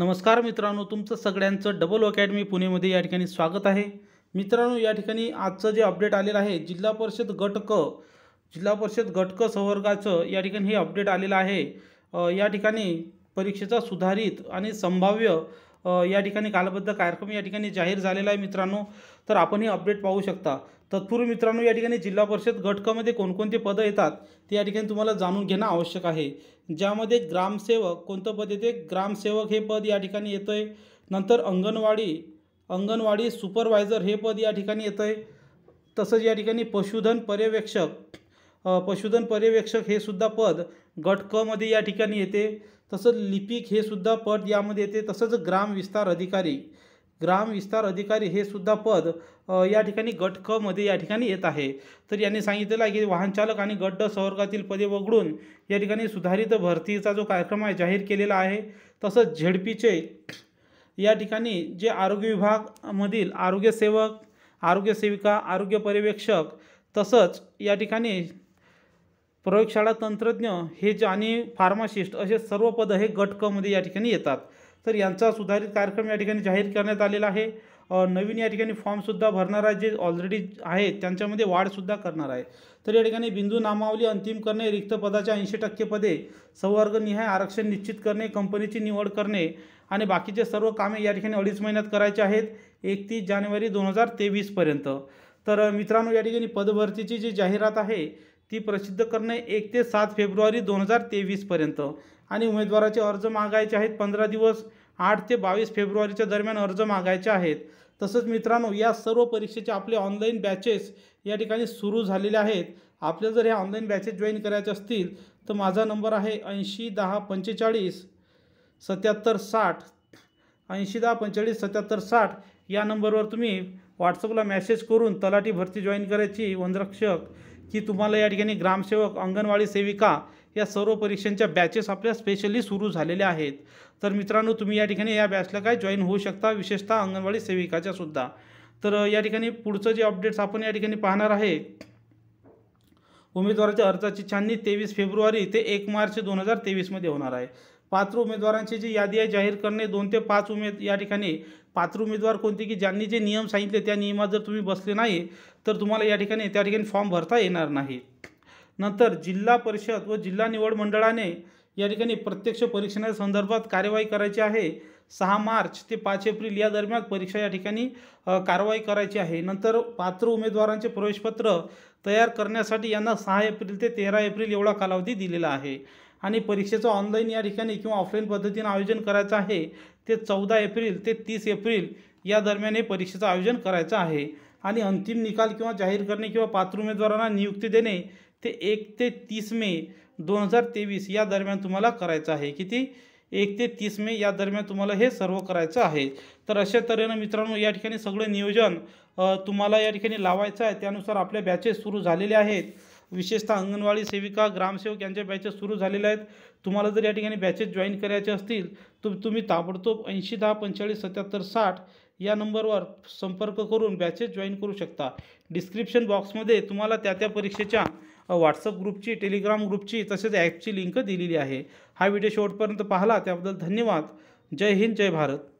नमस्कार मित्रांनो तुमचं सगळ्यांचं डबल अकॅडमी पुणेमध्ये या ठिकाणी स्वागत आहे मित्रांनो या ठिकाणी आजचं जे अपडेट आलेलं आहे जिल्हा परिषद गट क जिल्हा परिषद गट क संवर्गाचं या ठिकाणी हे अपडेट आलेलं आहे या ठिकाणी परीक्षेचा सुधारित आणि संभाव्य या ठिकाणी कालबद्ध कार्यक्रम या ठिकाणी जाहीर झालेला आहे मित्रांनो तर आपण हे अपडेट पाहू शकता तत्पूर्वी मित्रांनो या ठिकाणी जिल्हा परिषद घटकामध्ये कोणकोणते पदं येतात ते या ठिकाणी तुम्हाला जाणून घेणं आवश्यक आहे ज्यामध्ये ग्रामसेवक कोणतं पद येते ग्रामसेवक हे पद या ठिकाणी येतं आहे नंतर अंगणवाडी अंगणवाडी सुपरवायझर हे पद या ठिकाणी येतं आहे तसंच या ठिकाणी पशुधन पर्यवेक्षक पशुधन पर्यवेक्षक हे सुद्धा पद गट या ठिकाणी येते तसंच लिपिक हे सुद्धा पद यामध्ये येते तसंच ग्राम विस्तार अधिकारी ग्राम विस्तार अधिकारी हे सुद्धा पद या ठिकाणी गट क मध्ये या ठिकाणी येत आहे तर यांनी सांगितलेलं आहे की वाहनचालक आणि गड्ड संवर्गातील पदे वगळून या ठिकाणी सुधारित भरतीचा जो कार्यक्रम आहे जाहीर केलेला आहे तसंच झेडपीचे या ठिकाणी जे आरोग्य विभागमधील आरोग्यसेवक आरोग्यसेविका आरोग्य पर्यवेक्षक तसंच या ठिकाणी प्रयोगशाळा तंत्रज्ञ हे आणि फार्मासिस्ट असे सर्व पद हे गट क मध्ये या ठिकाणी येतात तर यांचा सुधारित कार्यक्रम या ठिकाणी जाहीर करण्यात आलेला आहे नवीन या ठिकाणी फॉर्मसुद्धा भरणार आहे जे ऑलरेडी आहेत त्यांच्यामध्ये वाढसुद्धा करणार आहे तर या ठिकाणी बिंदू नामावली अंतिम करणे रिक्त पदाच्या ऐंशी टक्के पदे संवर्गनिहाय आरक्षण निश्चित करणे कंपनीची निवड करणे आणि बाकीचे सर्व कामे या ठिकाणी अडीच महिन्यात करायचे आहेत एकतीस जानेवारी दोन हजार तेवीसपर्यंत तर मित्रांनो या ठिकाणी पदभरतीची जी जाहिरात आहे ती प्रसिद्ध करणे एक ते सात फेब्रुवारी दोन हजार तेवीसपर्यंत आणि उमेदवाराचे अर्ज मागायचे आहेत पंधरा दिवस आठ ते बावीस फेब्रुवारीच्या दरम्यान अर्ज मागायचे आहेत तसंच मित्रांनो या सर्व परीक्षेचे आपले ऑनलाईन बॅचेस या ठिकाणी सुरू झालेले आहेत आपल्या जर ह्या ऑनलाईन बॅचेस जॉईन करायचे असतील तर माझा नंबर आहे ऐंशी दहा पंचेचाळीस सत्याहत्तर साठ ऐंशी दहा पंचेचाळीस सत्याहत्तर साठ या नंबरवर तुम्ही व्हॉट्सअपला मॅसेज करून तलाठी भरती जॉईन करायची वनरक्षक की तुम्हाला या ठिकाणी ग्रामसेवक अंगणवाडी सेविका या सर्व परीक्षांच्या बॅचेस आपल्या स्पेशली सुरू झालेल्या आहेत तर मित्रांनो तुम्ही या ठिकाणी या बॅचला काय जॉईन होऊ शकता विशेषतः अंगणवाडी सेविकाच्या सुद्धा तर या ठिकाणी पुढचं जे अपडेट्स आपण या ठिकाणी पाहणार आहे उमेदवाराच्या अर्जाची छाननी तेवीस फेब्रुवारी ते एक मार्च दोन हजार तेवीसमध्ये होणार आहे पात्र उमेदवारांची जी यादी आहे जाहीर करणे दोन ते पाच उमेद या ठिकाणी पात्र उमेदवार कोणते की ज्यांनी जे नियम सांगितले त्या नियमात जर तुम्ही बसले नाही तर तुम्हाला या ठिकाणी त्या ठिकाणी फॉर्म भरता येणार नाही नंतर जिल्हा परिषद व जिल्हा निवड मंडळाने या ठिकाणी प्रत्यक्ष परीक्षेच्या संदर्भात कार्यवाही करायची आहे सहा मार्च ते पाच एप्रिल या दरम्यान परीक्षा या ठिकाणी कारवाई करायची आहे नंतर पात्र उमेदवारांचे प्रवेशपत्र तयार करण्यासाठी यांना सहा एप्रिल ते तेरा एप्रिल एवढा कालावधी दिलेला आहे आणि परीक्षेचं ऑनलाईन या ठिकाणी किंवा ऑफलाईन पद्धतीनं आयोजन करायचं आहे ते चौदा एप्रिल ते तीस एप्रिल या दरम्यान हे परीक्षेचं आयोजन करायचं आहे आणि अंतिम निकाल किंवा जाहीर करणे किंवा पात्र उमेदवारांना नियुक्ती देणे ते एक ते तीस मे दोन हजार तेवीस या दरम्यान तुम्हाला करायचं आहे किती एक ते तीस मे या दरम्यान तुम्हाला हे सर्व करायचं आहे तर अशा तऱ्हेनं मित्रांनो या ठिकाणी सगळं नियोजन तुम्हाला या ठिकाणी लावायचं आहे त्यानुसार आपल्या बॅचेस सुरू झालेले आहेत विशेषतः अंगणवाडी सेविका ग्रामसेवक यांच्या बॅचेस सुरू झालेल्या आहेत तुम्हाला जर या ठिकाणी बॅचेस जॉईन करायचे असतील तर तुम्ही ताबडतोब ऐंशी दहा पंचेचाळीस सत्याहत्तर साठ या नंबरवर संपर्क करून बॅचेस जॉईन करू शकता डिस्क्रिप्शन बॉक्समध्ये तुम्हाला त्या त्या परीक्षेच्या व्हॉट्सअप ग्रुपची टेलिग्राम ग्रुपची तसेच ॲपची लिंक दिलेली आहे हा व्हिडिओ शेवटपर्यंत पाहिला त्याबद्दल धन्यवाद जय हिंद जय भारत